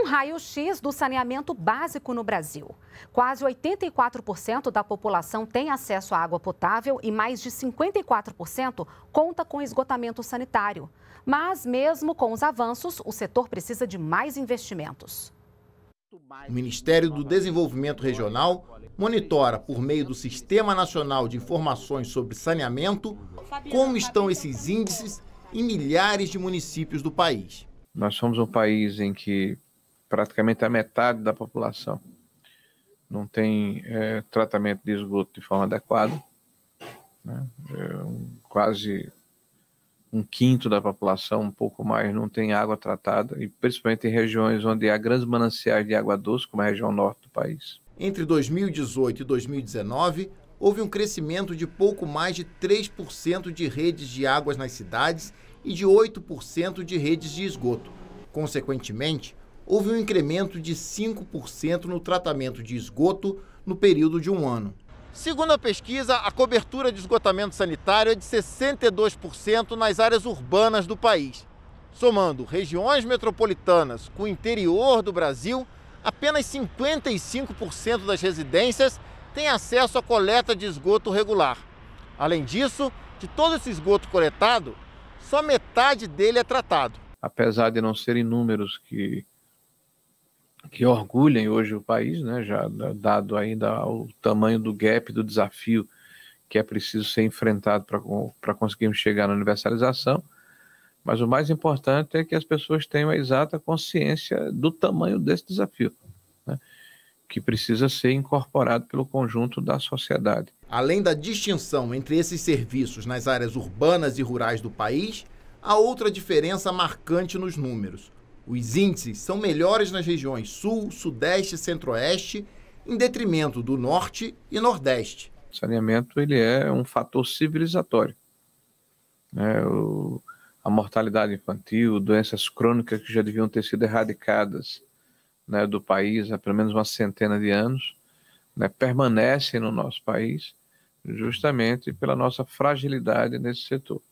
um raio-x do saneamento básico no Brasil. Quase 84% da população tem acesso à água potável e mais de 54% conta com esgotamento sanitário. Mas, mesmo com os avanços, o setor precisa de mais investimentos. O Ministério do Desenvolvimento Regional monitora, por meio do Sistema Nacional de Informações sobre Saneamento, como estão esses índices em milhares de municípios do país. Nós somos um país em que praticamente a metade da população não tem é, tratamento de esgoto de forma adequada. Né? É um, quase um quinto da população, um pouco mais, não tem água tratada, e principalmente em regiões onde há grandes mananciais de água doce, como a região norte do país. Entre 2018 e 2019, houve um crescimento de pouco mais de 3% de redes de águas nas cidades e de 8% de redes de esgoto. Consequentemente, houve um incremento de 5% no tratamento de esgoto no período de um ano. Segundo a pesquisa, a cobertura de esgotamento sanitário é de 62% nas áreas urbanas do país. Somando regiões metropolitanas com o interior do Brasil, apenas 55% das residências têm acesso à coleta de esgoto regular. Além disso, de todo esse esgoto coletado, só metade dele é tratado. Apesar de não serem números que que orgulhem hoje o país, né, já dado ainda o tamanho do gap do desafio que é preciso ser enfrentado para conseguirmos chegar na universalização. Mas o mais importante é que as pessoas tenham a exata consciência do tamanho desse desafio, né, que precisa ser incorporado pelo conjunto da sociedade. Além da distinção entre esses serviços nas áreas urbanas e rurais do país, há outra diferença marcante nos números: os índices são melhores nas regiões Sul, Sudeste e Centro-Oeste, em detrimento do Norte e Nordeste. O saneamento ele é um fator civilizatório. É, o, a mortalidade infantil, doenças crônicas que já deviam ter sido erradicadas né, do país há pelo menos uma centena de anos, né, permanecem no nosso país justamente pela nossa fragilidade nesse setor.